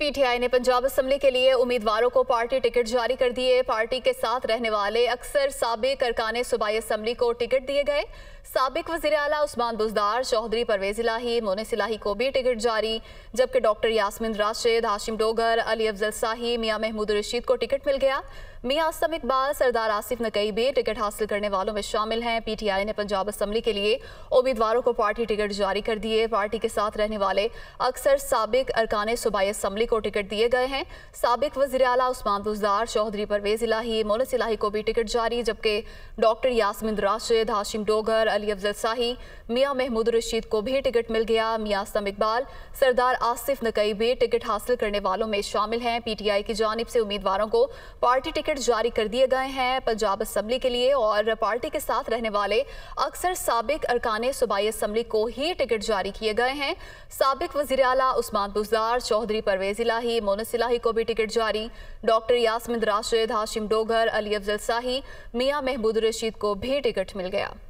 PTI ने Punjab assembly के लिए उम्मीदवारों को पार्टी टिकट जारी कर दिए पार्टी के साथ रहने वाले अक्सर साबिक अरकान सूबाई असम्बली को टिकट दिए गए सबक वजी अला उस्मान बुजदार चौधरी परवेज इलाही मोनिस इलाही को भी टिकट जारी जबकि डॉक्टर यासमिन राशिद हाशिम डोगर अली अफजल साही मियाँ महमूद रशीद को टिकट मिल गया मियाँ असम इकबाल सरदार आसिफ नकई भी टिकट हासिल करने वालों में शामिल हैं पीटीआई ने पंजाब असम्बली के लिए उम्मीदवारों को पार्टी टिकट जारी कर दिए पार्टी के साथ रहने वाले अक्सर सबक अरकान सूबाई असम्बली को टिकट दिए गए हैं सबक वजी अला उस्मान बुजदार चौधरी परवेज इलाही मोनस इलाही को भी टिकट जारी जबकि डॉक्टर यासमिन राशिद हाशिम डोगर अली अफजल शाही मियाँ महमूद रशीद को भी टिकट मिल गया मियाँ सम इकबाल सरदार आसिफ नकई भी टिकट हासिल करने वालों में शामिल हैं पीटीआई की जानब से उम्मीदवारों को पार्टी टिकट जारी कर दिए गए हैं पंजाब असम्बली के लिए और पार्टी के साथ रहने वाले अक्सर सबक अरकान सूबाई असम्बली को ही टिकट जारी किए गए हैं सबक वजी अला उस्मान बुजार चौधरी परवेज इलाही मोनस इलाही को भी टिकट जारी डॉक्टर यासमिन राशिद हाशिम डोगर अली अफजल शाही मियाँ महमूद रशीद को भी टिकट मिल गया